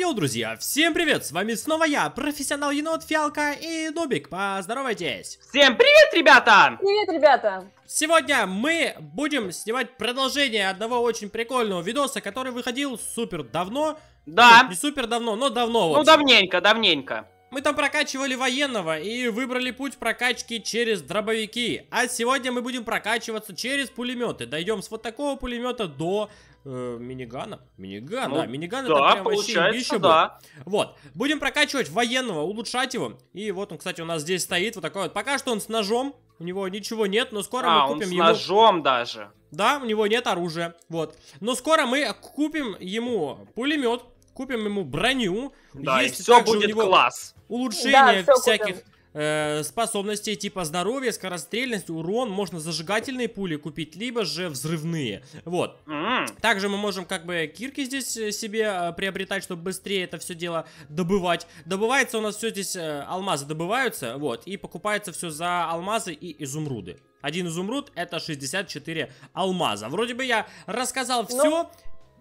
Йоу, друзья, всем привет, с вами снова я, профессионал енот, фиалка и нубик, поздоровайтесь. Всем привет, ребята! Привет, ребята! Сегодня мы будем снимать продолжение одного очень прикольного видоса, который выходил супер давно. Да. Ну, не супер давно, но давно. Ну, давненько, давненько. Мы там прокачивали военного и выбрали путь прокачки через дробовики. А сегодня мы будем прокачиваться через пулеметы. Дойдем с вот такого пулемета до э, минигана. Ну, миниган, ну, да, миниган да, это прям вообще еще да. Вот, будем прокачивать военного, улучшать его. И вот он, кстати, у нас здесь стоит вот такой вот. Пока что он с ножом, у него ничего нет, но скоро а, мы купим он с ему... ножом даже. Да, у него нет оружия, вот. Но скоро мы купим ему пулемет, купим ему броню. Да, Есть и все будет него класс. Улучшение да, всяких... Купим э, способностей типа здоровья, скорострельность, урон. Можно зажигательные пули купить, либо же взрывные. Вот. Также мы можем как бы кирки здесь э, себе э, приобретать, чтобы быстрее это все дело добывать. Добывается у нас все здесь, э, алмазы добываются, вот, и покупается все за алмазы и изумруды. Один изумруд это 64 алмаза. Вроде бы я рассказал все. Ну,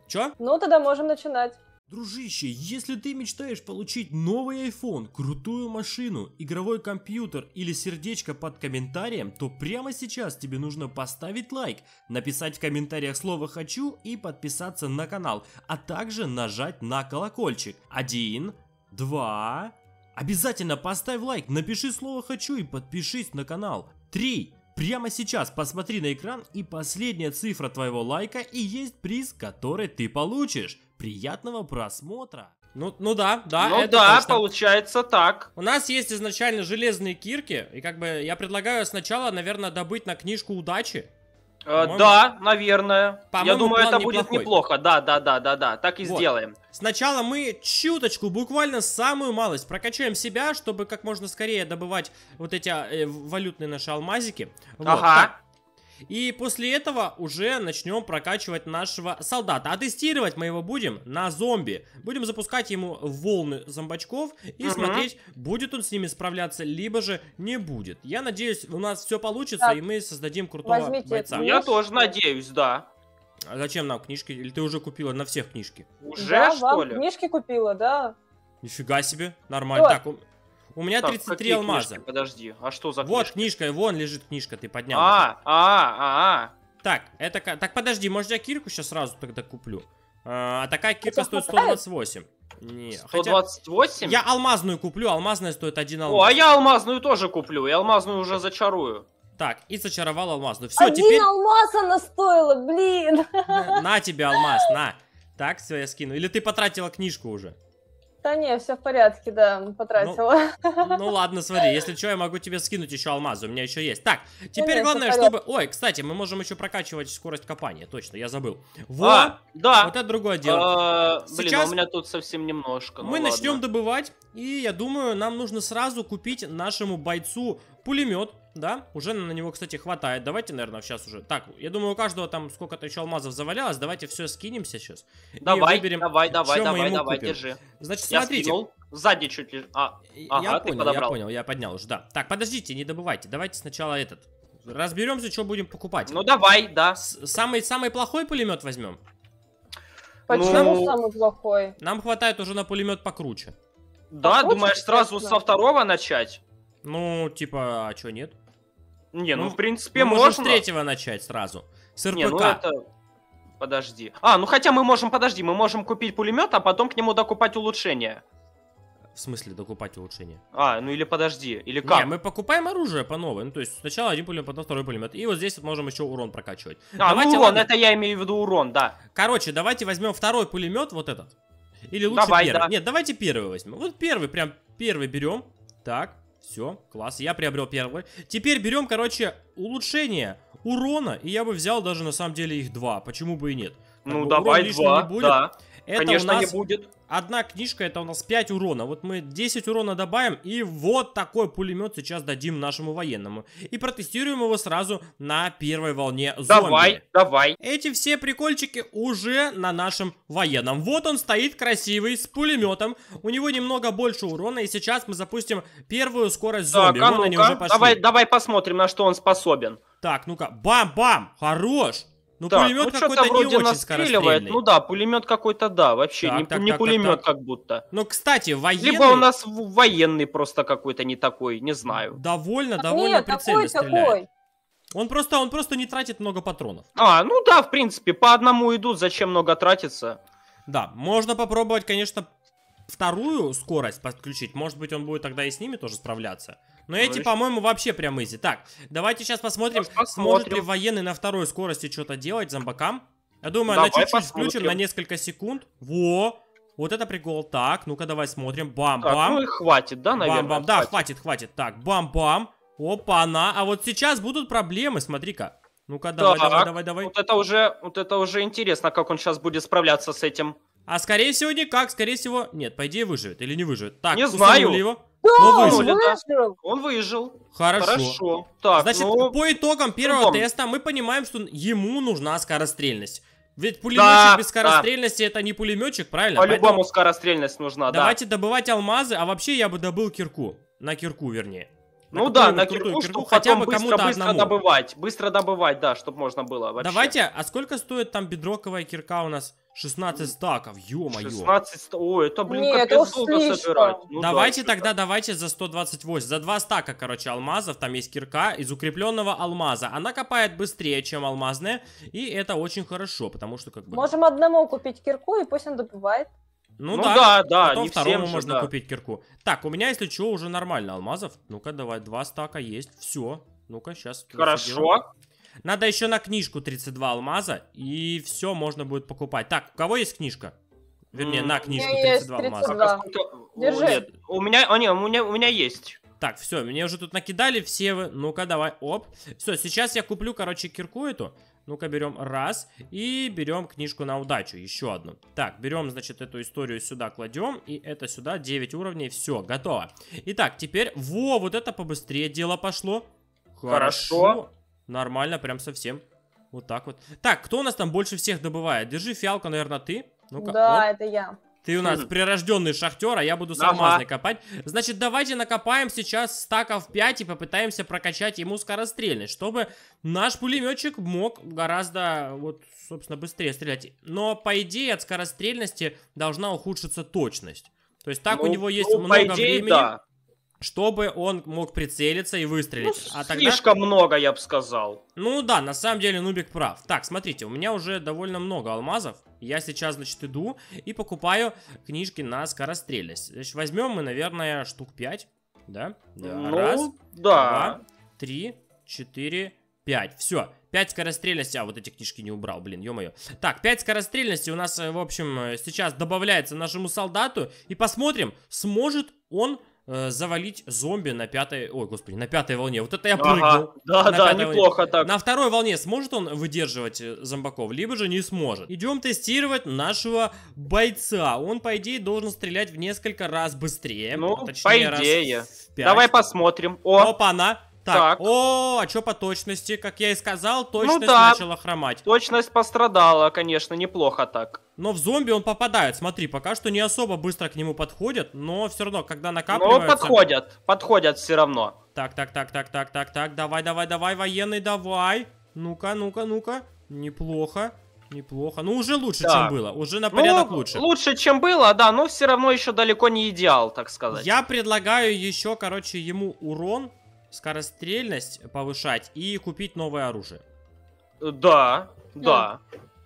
Чё? Ну, тогда можем начинать. Дружище, если ты мечтаешь получить новый iPhone, крутую машину, игровой компьютер или сердечко под комментарием, то прямо сейчас тебе нужно поставить лайк, написать в комментариях слово «хочу» и подписаться на канал, а также нажать на колокольчик. Один, два... Обязательно поставь лайк, напиши слово «хочу» и подпишись на канал. Три, Прямо сейчас посмотри на экран и последняя цифра твоего лайка и есть приз, который ты получишь. Приятного просмотра! Ну, ну да, да. Ну это да, точно. получается так. У нас есть изначально железные кирки, и как бы я предлагаю сначала, наверное, добыть на книжку удачи. Э, да, наверное. Я думаю, это будет неплохо. Да, да, да, да, да. Так и вот. сделаем. Сначала мы чуточку, буквально самую малость, прокачаем себя, чтобы как можно скорее добывать вот эти э, валютные наши алмазики. Вот. Ага. Так. И после этого уже начнем прокачивать нашего солдата. А тестировать мы его будем на зомби. Будем запускать ему волны зомбачков и угу. смотреть, будет он с ними справляться, либо же не будет. Я надеюсь, у нас все получится, так. и мы создадим крутого Возьмите бойца. Я тоже надеюсь, да. А зачем нам книжки? Или ты уже купила на всех книжки? Уже, да, что вам ли? книжки купила, да. Нифига себе, нормально. Что? Так, у меня так, 33 алмаза. Книжки? Подожди, а что за книжка? Вот книжка, вон лежит книжка, ты поднял. А, а, а, а. Так, это Так, подожди, может я кирку сейчас сразу тогда куплю? А, а такая кирка стоит 128. Не, 128? Хотя я алмазную куплю, алмазная стоит один алмаз. О, а я алмазную тоже куплю, я алмазную уже зачарую. Так, и зачаровал алмаз. Ну все, один теперь... алмаз она стоила, блин. На, на тебе алмаз, на. Так, все, я скину. Или ты потратила книжку уже? Да не, все в порядке, да, ну, потратила. Ну, ну ладно, смотри, если что, я могу тебе скинуть еще алмазы, у меня еще есть. Так, теперь ну, главное, чтобы... Ой, кстати, мы можем еще прокачивать скорость копания, точно, я забыл. Во, а, да. вот это другое а, дело. А, блин, Сейчас у меня тут совсем немножко. Ну мы ладно. начнем добывать, и я думаю, нам нужно сразу купить нашему бойцу пулемет, да? Уже на него, кстати, хватает. Давайте, наверное, сейчас уже. Так, я думаю, у каждого там сколько-то еще алмазов завалялось. Давайте все скинемся сейчас. Давай, и выберем, давай, давай, давай, давай, купим. держи. Значит, я смотрите. Скинул. Сзади чуть лишь. А, ага, я понял, подобрал. я понял, я поднял уже, да. Так, подождите, не добывайте. Давайте сначала этот. Разберемся, что будем покупать. Ну давай, да. самый, самый плохой пулемет возьмем. Почему ну... самый плохой? Нам хватает уже на пулемет покруче. Да, Покруче, думаешь, сразу со второго начать? Ну, типа, а чё, нет? Не, ну, ну в принципе, мы можно. с третьего начать сразу. С РПК. Не, ну это... Подожди. А, ну хотя мы можем, подожди, мы можем купить пулемет, а потом к нему докупать улучшение. В смысле докупать улучшение? А, ну или подожди, или как? Не, мы покупаем оружие по новой. Ну, то есть сначала один пулемет, потом второй пулемет. И вот здесь вот можем еще урон прокачивать. А, ну, давайте, ну урон, ладно. это я имею в виду урон, да. Короче, давайте возьмем второй пулемет, вот этот. Или лучше Давай, первый. Да. Нет, давайте первый возьмем. Вот первый, прям первый берем. Так. Все, класс, я приобрел первый. Теперь берем, короче, улучшение урона, и я бы взял даже на самом деле их два, почему бы и нет. Как ну, бы, давай два, да. Это Конечно, у нас не будет. Одна книжка, это у нас 5 урона. Вот мы 10 урона добавим, и вот такой пулемет сейчас дадим нашему военному. И протестируем его сразу на первой волне зомби. Давай, давай. Эти все прикольчики уже на нашем военном. Вот он стоит красивый, с пулеметом. У него немного больше урона, и сейчас мы запустим первую скорость зомби. Так, а ну -ка. Давай, давай посмотрим, на что он способен. Так, ну-ка, бам-бам, хорош. Ну, да, пулемет ну, какой-то не вроде очень скоростреливает. Ну да, пулемет какой-то, да, вообще так, не, так, не так, пулемет так, так. как будто. Ну, кстати, военный... Либо у нас военный просто какой-то не такой, не знаю. Довольно, так довольно нет, прицельно такой, стреляет. Такой. Он просто, он просто не тратит много патронов. А, ну да, в принципе, по одному идут, зачем много тратиться? Да, можно попробовать, конечно, вторую скорость подключить. Может быть, он будет тогда и с ними тоже справляться. Но ну, эти, по-моему, вообще прям изи. Так, давайте сейчас посмотрим, сейчас посмотрим, ли военный на второй скорости что-то делать зомбакам. Я думаю, давай она чуть-чуть включим на несколько секунд. Во! Вот это прикол. Так, ну-ка давай смотрим. Бам-бам. Ну и хватит, да, наверное? Бам-бам, да, хватит, хватит. Так, бам-бам. Опа-на. А вот сейчас будут проблемы, смотри-ка. Ну-ка, давай, давай, давай, давай. Вот это уже, вот это уже интересно, как он сейчас будет справляться с этим. А скорее всего никак, скорее всего... Нет, по идее выживет или не выживет. Так, не знаю. его. Да, Но ну, выжил. выжил. Он выжил. Хорошо. Хорошо. Так, Значит, ну... по итогам первого Другом. теста мы понимаем, что ему нужна скорострельность. Ведь пулеметчик да, без скорострельности да. это не пулеметчик, правильно? По-любому Поэтому... скорострельность нужна, давайте да. Давайте добывать алмазы, а вообще я бы добыл кирку. На кирку, вернее. На ну да, на кирку, кирку хотя бы кому-то быстро одному. добывать. Быстро добывать, да, чтобы можно было вообще. Давайте, а сколько стоит там бедроковая кирка у нас? 16 стаков, ё-моё. 16 стаков, ой, это, блин, Нет, капец долго слишком. собирать. Ну, давайте да, тогда, да. давайте за 128, за 2 стака, короче, алмазов, там есть кирка из укрепленного алмаза. Она копает быстрее, чем алмазная, и это очень хорошо, потому что как бы... Можем одному купить кирку, и пусть он добывает. Ну, ну да, да, да потом а не второму всем можно же, да. купить кирку. Так, у меня, если что, уже нормально алмазов. Ну-ка, давай, два стака есть, все. Ну-ка, сейчас. Хорошо. Надо еще на книжку 32 алмаза, и все можно будет покупать. Так, у кого есть книжка? Вернее, на книжку 32 алмаза. Держи. у меня, а о, нет, а у меня, у меня есть. Так, все, мне уже тут накидали все вы. Ну-ка, давай, оп. Все, сейчас я куплю, короче, кирку эту. Ну-ка, берем раз и берем книжку на удачу, еще одну. Так, берем, значит, эту историю сюда кладем, и это сюда, 9 уровней, все, готово. Итак, теперь, во, вот это побыстрее дело пошло. Хорошо. Хорошо. Нормально, прям совсем. Вот так вот. Так, кто у нас там больше всех добывает? Держи фиалку, наверное, ты. ну да, Оп. это я. Ты у нас хм. прирожденный шахтер, а я буду с алмазной копать. Значит, давайте накопаем сейчас стаков 5 и попытаемся прокачать ему скорострельность, чтобы наш пулеметчик мог гораздо, вот, собственно, быстрее стрелять. Но, по идее, от скорострельности должна ухудшиться точность. То есть так ну, у него есть ну, много идее, времени. Да чтобы он мог прицелиться и выстрелить. Ну, а тогда... Слишком много, я бы сказал. Ну да, на самом деле Нубик прав. Так, смотрите, у меня уже довольно много алмазов. Я сейчас, значит, иду и покупаю книжки на скорострельность. Значит, возьмем мы, наверное, штук 5. Да? да. Ну, Раз, да. два, три, четыре, пять. Все, 5 скорострельности. А, вот эти книжки не убрал, блин, ё-моё. Так, 5 скорострельности у нас, э, в общем, э, сейчас добавляется нашему солдату. И посмотрим, сможет он э, завалить зомби на пятой... Ой, господи, на пятой волне. Вот это я прыгнул. Ага, да, да, неплохо волне. так. На второй волне сможет он выдерживать э, зомбаков, либо же не сможет. Идем тестировать нашего бойца. Он, по идее, должен стрелять в несколько раз быстрее. Ну, точнее, по идее. Раз Давай посмотрим. О. Опа, на. Так. так. О, а что по точности? Как я и сказал, ну точность ну, да. начала хромать. Точность пострадала, конечно, неплохо так. Но в зомби он попадает. Смотри, пока что не особо быстро к нему подходят, но все равно, когда ну, накапливаются... Но подходят, подходят все равно. Так, так, так, так, так, так, так, давай, давай, давай, военный, давай. Ну-ка, ну-ка, ну-ка. Неплохо. Неплохо. Ну, уже лучше, да. чем было. Уже на ну, порядок ну, лучше. Лучше, чем было, да, но все равно еще далеко не идеал, так сказать. Я предлагаю еще, короче, ему урон скорострельность повышать и купить новое оружие. Да, хм. да.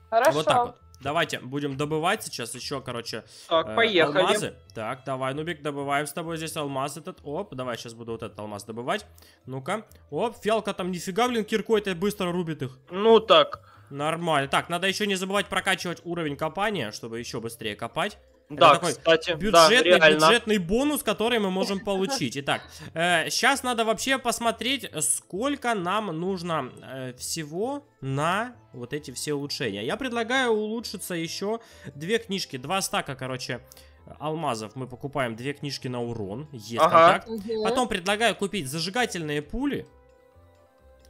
Хорошо. Вот так вот. Давайте будем добывать сейчас еще, короче, так, э, поехали. алмазы. Так, давай, Нубик, добываем с тобой здесь алмаз этот. Оп, давай, сейчас буду вот этот алмаз добывать. Ну-ка. Оп, фиалка там нифига, блин, киркой это быстро рубит их. Ну так. Нормально. Так, надо еще не забывать прокачивать уровень копания, чтобы еще быстрее копать. Это да, такой кстати, бюджетный, да, бюджетный бонус, который мы можем получить. Итак, э, сейчас надо вообще посмотреть, сколько нам нужно э, всего на вот эти все улучшения. Я предлагаю улучшиться еще две книжки, два стака, короче, алмазов. Мы покупаем две книжки на урон, есть ага. контакт. Потом предлагаю купить зажигательные пули.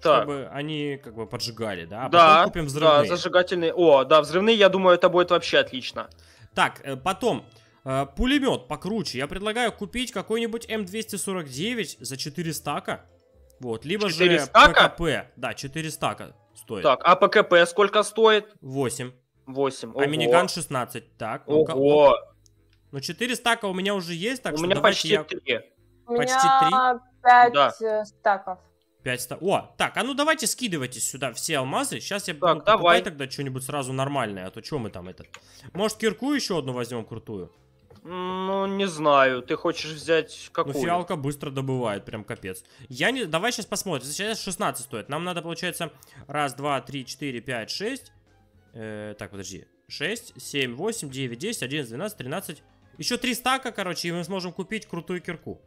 Так. чтобы они как бы поджигали, да? А да, потом купим взрывные. Да, зажигательные. О, да, взрывные, я думаю, это будет вообще отлично. Так, э, потом, э, пулемет покруче. Я предлагаю купить какой-нибудь М249 за 4 стака. Вот, либо 4 же стака? ПКП. Да, 4 стака стоит. Так, а ПКП сколько стоит? 8. 8, а Ого. А миниган 16, так. Ого! Ну, ну 4 стака у меня уже есть, так у что меня почти я... 3. У меня почти 5 да. Э, стаков. 5 ста... О, так, а ну давайте скидывайте сюда все алмазы. Сейчас я так, давай. тогда что-нибудь сразу нормальное, а то что мы там этот... Может, кирку еще одну возьмем крутую? Ну, не знаю. Ты хочешь взять какую? Ну, фиалка быстро добывает, прям капец. Я не... Давай сейчас посмотрим. Сейчас 16 стоит. Нам надо, получается, раз, два, три, четыре, пять, шесть. Э, так, подожди. 6, 7, 8, 9, 10, 11, 12, 13. Еще 3 стака, короче, и мы сможем купить крутую кирку.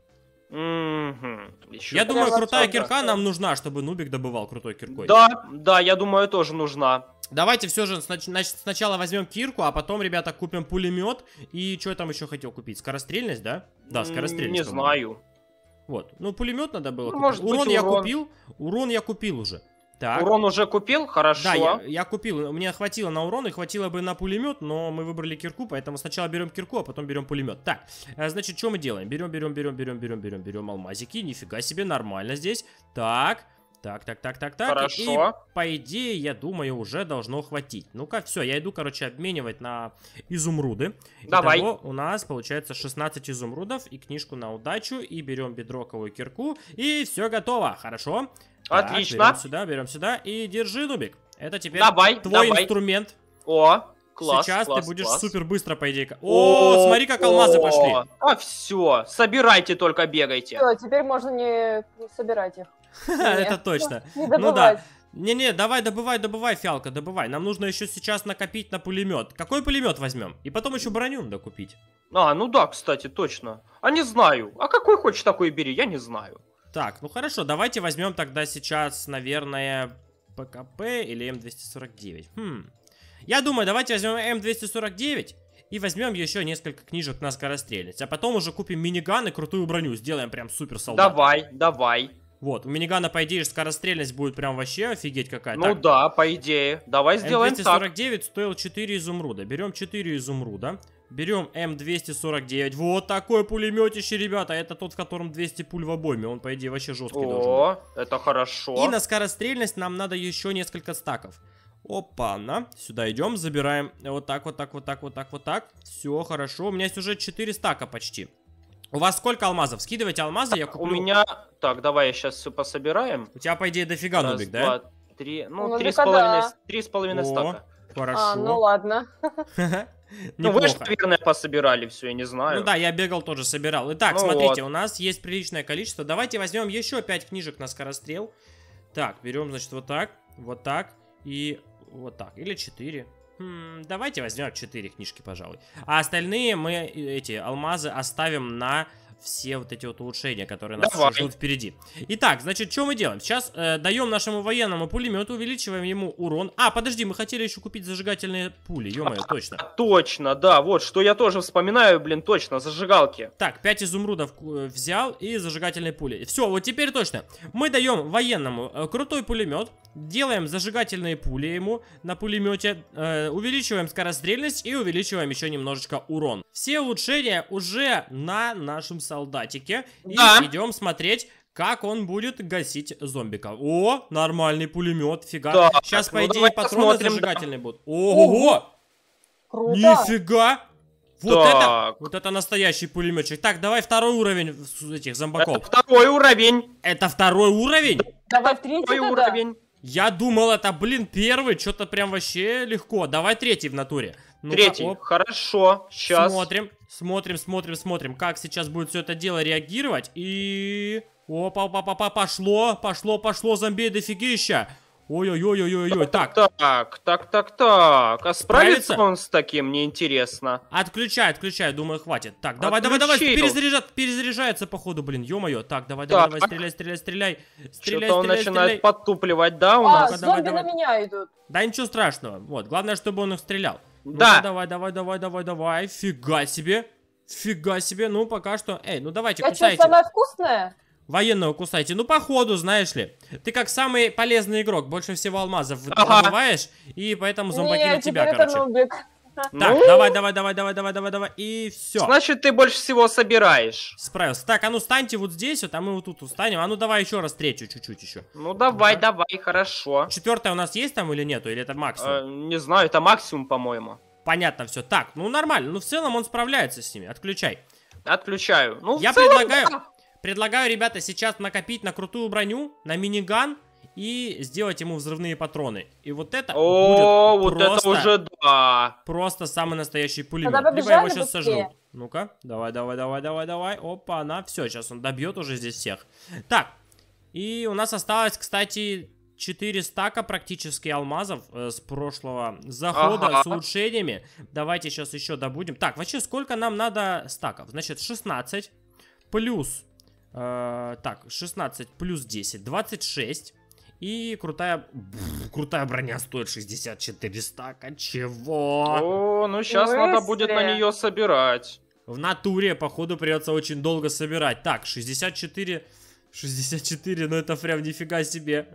Угу. Еще я думаю, крутая кирка нам нужна, чтобы Нубик добывал крутой киркой. Да, да, я думаю, тоже нужна. Давайте все же значит, сначала возьмем кирку, а потом, ребята, купим пулемет. И что я там еще хотел купить? Скорострельность, да? Да, скорострельность. Не знаю. Вот. Ну, пулемет надо было ну, купить. Может урон быть, урон. я купил. Урон я купил уже. Так. Урон уже купил? Хорошо. Да, я, я купил. Мне хватило на урон и хватило бы на пулемет, но мы выбрали кирку, поэтому сначала берем кирку, а потом берем пулемет. Так, э, значит, что мы делаем? Берем, берем, берем, берем, берем, берем, берем алмазики. Нифига себе, нормально здесь. Так, так, так, так, так, так. Хорошо. И, по идее, я думаю, уже должно хватить. Ну-ка, все, я иду, короче, обменивать на изумруды. Давай. Итого у нас получается 16 изумрудов и книжку на удачу, и берем бедроковую кирку, и все готово, хорошо? Отлично. Так, берем сюда, берем сюда, и держи, Нубик. Это теперь давай, твой давай. инструмент. О, класс, Сейчас класс, ты будешь класс. супер быстро, по идее. О, о смотри, как о, алмазы пошли. А все, собирайте только, бегайте. Все, теперь можно не собирать их. Это точно. Ну да. Не-не, давай добывай, добывай, фиалка, добывай. Нам нужно еще сейчас накопить на пулемет. Какой пулемет возьмем? И потом еще броню докупить. А, ну да, кстати, точно. А не знаю. А какой хочешь такой бери, я не знаю. Так, ну хорошо, давайте возьмем тогда сейчас, наверное, ПКП или М249. Хм. Я думаю, давайте возьмем М249 и возьмем еще несколько книжек на скорострельность. А потом уже купим миниган и крутую броню. Сделаем прям супер солдат. Давай, давай. Вот, у минигана, по идее, скорострельность будет прям вообще офигеть какая. Ну так. да, по идее. Давай сделаем м так. М249 стоил 4 изумруда. Берем 4 изумруда. Берем М249. Вот такой пулеметище, ребята. Это тот, в котором 200 пуль в обойме. Он, по идее, вообще жесткий О, должен быть. это хорошо. И на скорострельность нам надо еще несколько стаков. Опа-на. Сюда идем, забираем. Вот так, вот так, вот так, вот так, вот так. Все, хорошо. У меня есть уже 4 стака почти. У вас сколько алмазов? Скидывайте алмазы, я куплю. У меня... Так, давай я сейчас все пособираем. У тебя, по идее, дофига Раз, нубик, да? три... Ну, ну три, с половиной, да. три с половиной О, стака. А, хорошо. А, ну ладно. Ну вы же, наверное, пособирали все, я не знаю. Ну да, я бегал тоже, собирал. Итак, ну смотрите, вот. у нас есть приличное количество. Давайте возьмем еще 5 книжек на скорострел. Так, берем, значит, вот так, вот так и вот так. Или 4 давайте возьмем 4 книжки, пожалуй. А остальные мы, э, эти алмазы, оставим на все вот эти вот улучшения, которые нас Давай. ждут впереди. Итак, значит, что мы делаем? Сейчас э, даем нашему военному пулемету, увеличиваем ему урон. А, подожди, мы хотели еще купить зажигательные пули, ё а, точно. Точно, да, вот, что я тоже вспоминаю, блин, точно, зажигалки. Так, 5 изумрудов э, взял и зажигательные пули. Все, вот теперь точно. Мы даем военному э, крутой пулемет, Делаем зажигательные пули ему на пулемете, э, увеличиваем скорострельность и увеличиваем еще немножечко урон. Все улучшения уже на нашем солдатике. Да. И идем смотреть, как он будет гасить зомбика. О, нормальный пулемет, фига. Да, Сейчас, по ну, идее, патроны посмотрим, зажигательные да. будут. Ого! Круто. Нифига! Вот это, вот это настоящий пулеметчик. Так, давай второй уровень этих зомбаков. Это второй уровень. Это второй уровень? Давай в третий уровень. Я думал, это, блин, первый, что-то прям вообще легко. Давай третий в натуре. Ну третий, оп. хорошо, сейчас. Смотрим, смотрим, смотрим, смотрим, как сейчас будет все это дело реагировать. И... Опа, опа, опа, пошло, пошло, пошло, зомби, дофигища. Ой-ой-ой-ой-ой, так. Так, так, так, так. А справится, справится он с таким, мне интересно. Отключай, отключай, думаю, хватит. Так, давай, Отключил. давай, давай, перезаряжат, перезаряжается походу, блин, ё-моё. Так, давай, давай, так. давай, стреляй, стреляй, стреляй. Стреляй, Что-то он начинает стреляй. подтупливать, да, у а, нас? зомби давай, давай. на меня идут. Да ничего страшного, вот, главное, чтобы он их стрелял. Да. Ну давай, давай, давай, давай, давай, фига себе. Фига себе, ну пока что. Эй, ну давайте, Я а кусайте. что, самое вкусное? Военного кусайте. Ну, походу, знаешь ли. Ты как самый полезный игрок, больше всего алмазов добываешь, и поэтому зомбаки на тебя, короче. Так, ну. давай, давай, давай, давай, давай, давай, давай, и все. Значит, ты больше всего собираешь. Справился. Так, а ну станьте вот здесь, вот, а мы вот тут устанем. А ну давай еще раз третью чуть-чуть еще. Ну давай, да. давай, хорошо. Четвертая у нас есть там или нету, или это максимум? Э, не знаю, это максимум, по-моему. Понятно все. Так, ну нормально, ну в целом он справляется с ними, отключай. Отключаю. Ну, я целом, предлагаю, да. Предлагаю, ребята, сейчас накопить на крутую броню, на миниган и сделать ему взрывные патроны. И вот это О, будет вот просто, это уже да. Просто самый настоящий пулемет. Тогда Либо его сейчас быстрее. Ну-ка, давай, давай, давай, давай, давай. Опа, она. Все, сейчас он добьет уже здесь всех. Так, и у нас осталось, кстати, 4 стака практически алмазов э, с прошлого захода ага. с улучшениями. Давайте сейчас еще добудем. Так, вообще сколько нам надо стаков? Значит, 16 плюс Э, так, 16 плюс 10, 26. И крутая, бррр, крутая броня стоит 64 стака. Чего? О, ну сейчас Быстрее. надо будет на нее собирать. В натуре, походу, придется очень долго собирать. Так, 64... 64, ну это прям нифига себе.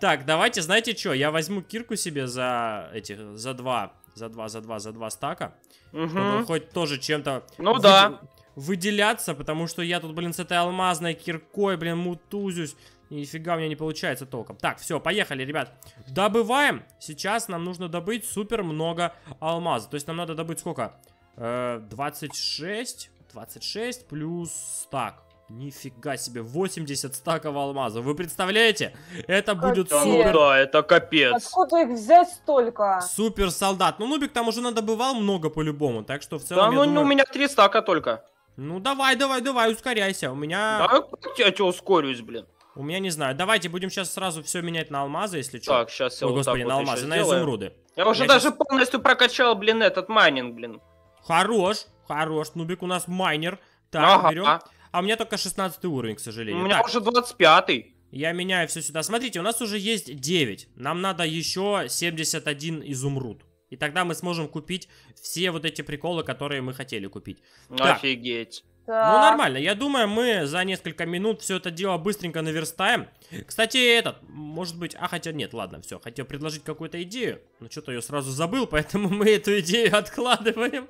Так, давайте, знаете что, я возьму кирку себе за этих, за два, за два, за два, за два стака. Угу. Чтобы хоть тоже чем-то... Ну вы... да выделяться, потому что я тут, блин, с этой алмазной киркой, блин, мутузюсь. Нифига у меня не получается толком. Так, все, поехали, ребят. Добываем. Сейчас нам нужно добыть супер много алмаза. То есть нам надо добыть сколько? Э, 26. 26 плюс стак. Нифига себе, 80 стаков алмазов. Вы представляете? Это капец. будет ну супер... Да, это капец. Откуда их взять столько? Супер солдат. Ну, Нубик там уже надобывал много по-любому, так что в целом... Да, ну, думаю... у меня 3 стака только. Ну, давай, давай, давай, ускоряйся. У меня... Да, я тебя ускорюсь, блин. У меня не знаю. Давайте будем сейчас сразу все менять на алмазы, если что. Так, сейчас я Ой, вот господи, так на вот алмазы, на изумруды. Я уже даже сейчас... полностью прокачал, блин, этот майнинг, блин. Хорош, хорош. Нубик у нас майнер. Так, ага. берем. А у меня только 16 уровень, к сожалению. У меня так. уже 25 -й. Я меняю все сюда. Смотрите, у нас уже есть 9. Нам надо еще 71 изумруд. И тогда мы сможем купить все вот эти приколы, которые мы хотели купить. Офигеть. Ну, нормально. Я думаю, мы за несколько минут все это дело быстренько наверстаем. Кстати, этот, может быть... А, хотя нет, ладно, все. Хотел предложить какую-то идею, но что-то ее сразу забыл, поэтому мы эту идею откладываем.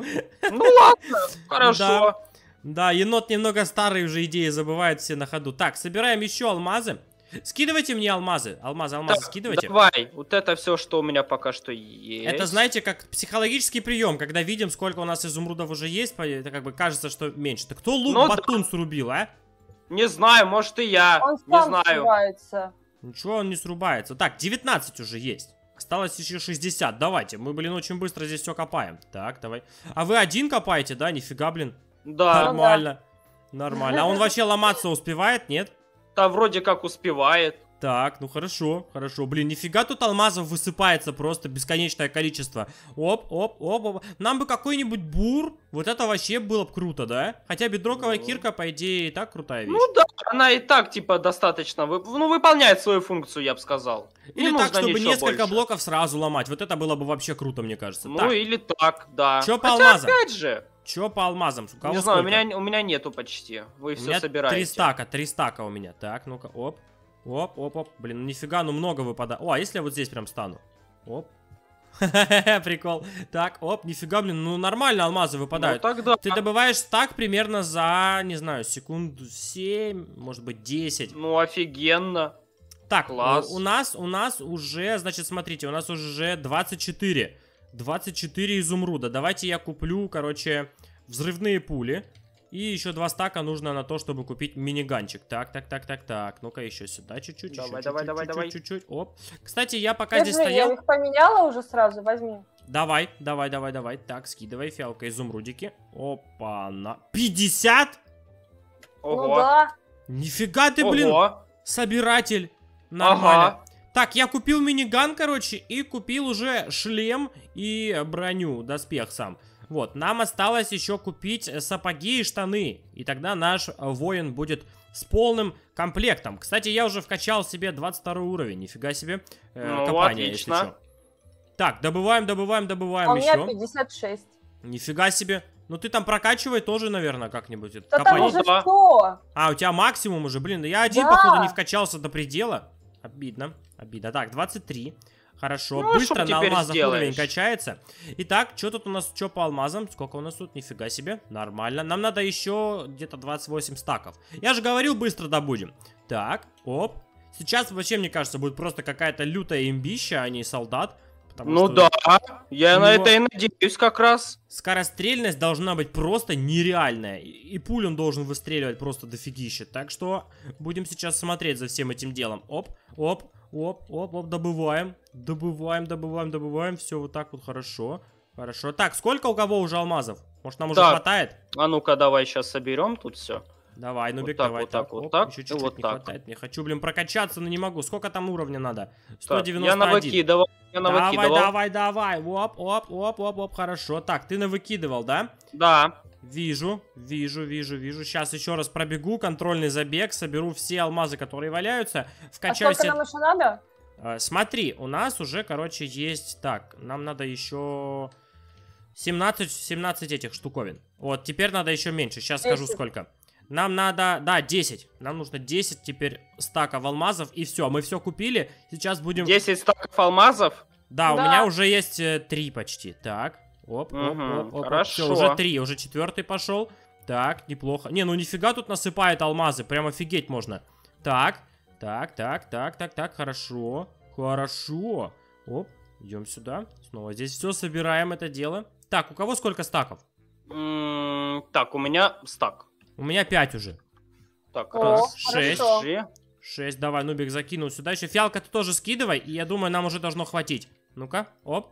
Ну, ладно, хорошо. Да, енот немного старые уже идеи забывает все на ходу. Так, собираем еще алмазы. Скидывайте мне алмазы. Алмазы, алмазы, так, скидывайте. Давай, вот это все, что у меня пока что есть. Это, знаете, как психологический прием, когда видим, сколько у нас изумрудов уже есть, это как бы кажется, что меньше. Так кто лук ну батун да. срубил, а? Не знаю, может и я. Он не сам знаю. срубается. Ничего, ну он не срубается. Так, 19 уже есть. Осталось еще 60. Давайте, мы, блин, очень быстро здесь все копаем. Так, давай. А вы один копаете, да? Нифига, блин. Да. Нормально. Ну, да. Нормально. А он вообще ломаться успевает, нет? Да вроде как успевает. Так, ну хорошо, хорошо. Блин, нифига тут алмазов высыпается просто бесконечное количество. Оп, оп, оп, оп. Нам бы какой-нибудь бур. Вот это вообще было бы круто, да? Хотя бедроковая ну... кирка, по идее, и так крутая ну вещь. Ну да, она и так, типа, достаточно, вы ну, выполняет свою функцию, я бы сказал. Или не так, чтобы несколько больше. блоков сразу ломать. Вот это было бы вообще круто, мне кажется. Ну так. или так, да. Че по алмазам? опять же, Че по алмазам? У кого не знаю, у меня, у меня нету почти. Вы у все меня собираете. Три стака, три стака у меня. Так, ну-ка, оп. Оп, оп, оп. Блин, ну нифига, ну много выпадает. О, а если я вот здесь прям стану? Оп. Прикол. Так, оп, нифига, блин, ну нормально алмазы ну выпадают. Ну, тогда... Ты добываешь стак примерно за, не знаю, секунду 7, может быть 10. Ну офигенно. Так, Класс. У, у нас, у нас уже, значит, смотрите, у нас уже 24 24 изумруда. Давайте я куплю, короче, взрывные пули. И еще два стака нужно на то, чтобы купить миниганчик. Так, так, так, так, так. Ну-ка еще сюда чуть-чуть. Давай, еще, давай, чуть -чуть, давай, чуть давай. Чуть-чуть. Оп. Кстати, я пока Держи, здесь стоял. Я их поменяла уже сразу, возьми. Давай, давай, давай, давай. Так, скидывай фиалка изумрудики. Опа, на 50? Ого. Ну да. Нифига ты, блин, Ого. собиратель. Нормально. Ага. Так, я купил миниган, короче, и купил уже шлем и броню, доспех сам. Вот, нам осталось еще купить э, сапоги и штаны. И тогда наш воин будет с полным комплектом. Кстати, я уже вкачал себе 22 уровень, нифига себе. Э, ну, копание, отлично. Так, добываем, добываем, добываем а еще. У меня 56. Нифига себе. Ну ты там прокачивай тоже, наверное, как-нибудь. Да там уже что? А, у тебя максимум уже, блин. Я один, да. походу, не вкачался до предела. Обидно, обидно. Так, 23. Хорошо, ну, а быстро на алмазах сделаешь? уровень качается. Итак, что тут у нас, что по алмазам? Сколько у нас тут? Нифига себе, нормально. Нам надо еще где-то 28 стаков. Я же говорил, быстро добудем. Так, оп. Сейчас вообще, мне кажется, будет просто какая-то лютая имбища, а не солдат. Потому ну что... да, я на это и надеюсь как раз. Скорострельность должна быть просто нереальная. И пуль он должен выстреливать просто дофигища. Так что будем сейчас смотреть за всем этим делом. Оп, оп, оп, оп, оп, добываем. Добываем, добываем, добываем. Все вот так вот хорошо. Хорошо. Так, сколько у кого уже алмазов? Может, нам уже хватает? А ну-ка, давай сейчас соберем тут все. Давай, Нубик, вот давай. Вот так, вот Оп, так, чуть-чуть вот не так. хватает. Не хочу, блин, прокачаться, но не могу. Сколько там уровня надо? 191. Так, я на баки, давай я навыкидывал. Давай, давай, давай. Оп, оп, оп, оп, оп. Хорошо. Так, ты навыкидывал, да? Да. Вижу, вижу, вижу, вижу. Сейчас еще раз пробегу, контрольный забег, соберу все алмазы, которые валяются. Вкачаю а сколько нам еще надо? Э, смотри, у нас уже, короче, есть... Так, нам надо еще... 17, 17 этих штуковин. Вот, теперь надо еще меньше. Сейчас скажу, сколько. Нам надо, да, 10. Нам нужно 10 теперь стаков алмазов, и все, мы все купили. Сейчас будем... 10 стаков алмазов? Да, да. у меня уже есть 3 э, почти. Так, оп, угу, оп, оп, хорошо. Все, уже 3, уже четвертый пошел. Так, неплохо. Не, ну нифига тут насыпает алмазы, прям офигеть можно. Так, так, так, так, так, так, хорошо, хорошо. Оп, идем сюда. Снова здесь все собираем это дело. Так, у кого сколько стаков? Mm, так, у меня стак. У меня 5 уже. Так, раз, шесть. Шесть, давай, Нубик закинул сюда еще. Фиалка, ты тоже скидывай, и я думаю, нам уже должно хватить. Ну-ка, оп.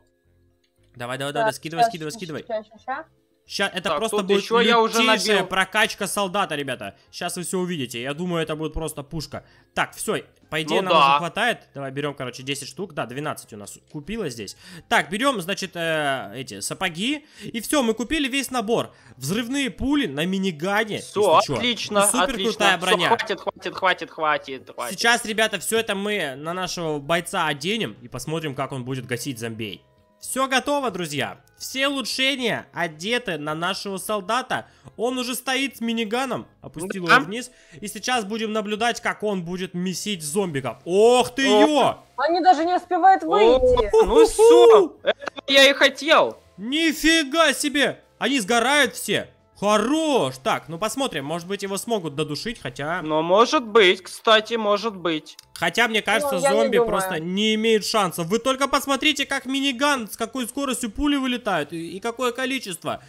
Давай, давай, давай, скидывай, скидывай, скидывай. Ща, ща, Сейчас это так, просто будет еще я уже набил. прокачка солдата, ребята. Сейчас вы все увидите. Я думаю, это будет просто пушка. Так, все, по идее, ну, нам да. уже хватает. Давай берем, короче, 10 штук. Да, 12 у нас купила здесь. Так, берем, значит, э, эти сапоги. И все, мы купили весь набор. Взрывные пули на минигане. Все, отлично, что. Супер крутая броня. Все, хватит, хватит, хватит, хватит, хватит. Сейчас, ребята, все это мы на нашего бойца оденем и посмотрим, как он будет гасить зомбей. Все готово, друзья. Все улучшения одеты на нашего солдата. Он уже стоит с миниганом. Опустил да. его вниз. И сейчас будем наблюдать, как он будет месить зомбиков. Ох ты ё! Они даже не успевают выйти. О, ну все, я и хотел. Нифига себе! Они сгорают все. Хорош! Так, ну посмотрим, может быть его смогут додушить, хотя... Но ну, может быть, кстати, может быть. Хотя, мне кажется, ну, зомби не просто не имеют шансов. Вы только посмотрите, как миниган, с какой скоростью пули вылетают и, и какое количество.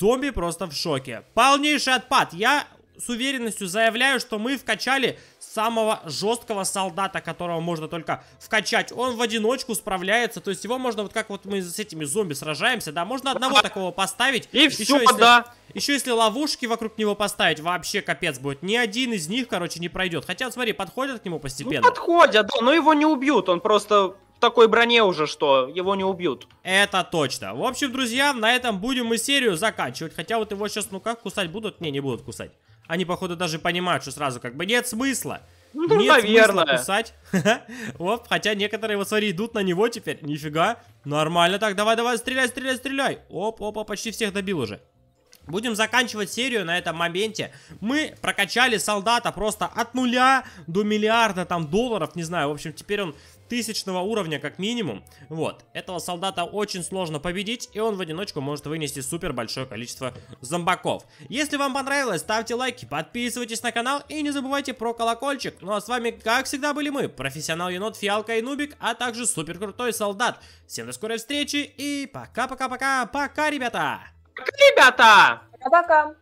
Зомби просто в шоке. Полнейший отпад. Я с уверенностью заявляю, что мы вкачали самого жесткого солдата, которого можно только вкачать. Он в одиночку справляется, то есть его можно вот как вот мы с этими зомби сражаемся, да, можно одного такого поставить. И еще, все, если, да. Еще если ловушки вокруг него поставить, вообще капец будет. Ни один из них, короче, не пройдет. Хотя, вот смотри, подходят к нему постепенно. Ну, подходят, да, но его не убьют, он просто такой броне уже, что его не убьют. Это точно. В общем, друзья, на этом будем мы серию заканчивать. Хотя вот его сейчас, ну как, кусать будут? Не, не будут кусать они, походу, даже понимают, что сразу как бы нет смысла. Ну, Нет наверное. смысла кусать. Оп, хотя некоторые, вот смотри, идут на него теперь. Нифига. Нормально так, давай-давай, стреляй, стреляй, стреляй. Оп-опа, почти всех добил уже. Будем заканчивать серию на этом моменте. Мы прокачали солдата просто от нуля до миллиарда там долларов, не знаю. В общем, теперь он тысячного уровня как минимум. Вот, этого солдата очень сложно победить, и он в одиночку может вынести супер большое количество зомбаков. Если вам понравилось, ставьте лайки, подписывайтесь на канал и не забывайте про колокольчик. Ну а с вами, как всегда, были мы, профессионал енот, фиалка и нубик, а также супер крутой солдат. Всем до скорой встречи и пока-пока-пока, пока, ребята! Пока, ребята! Пока-пока!